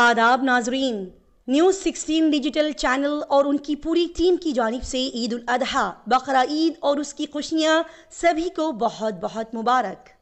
आदाब नाजरीन news sixteen digital channel और उनकी पूरी टीम की जानब से ईद उल अजहा बकरा ईद और उसकी खुशियाँ सभी को बहुत बहुत मुबारक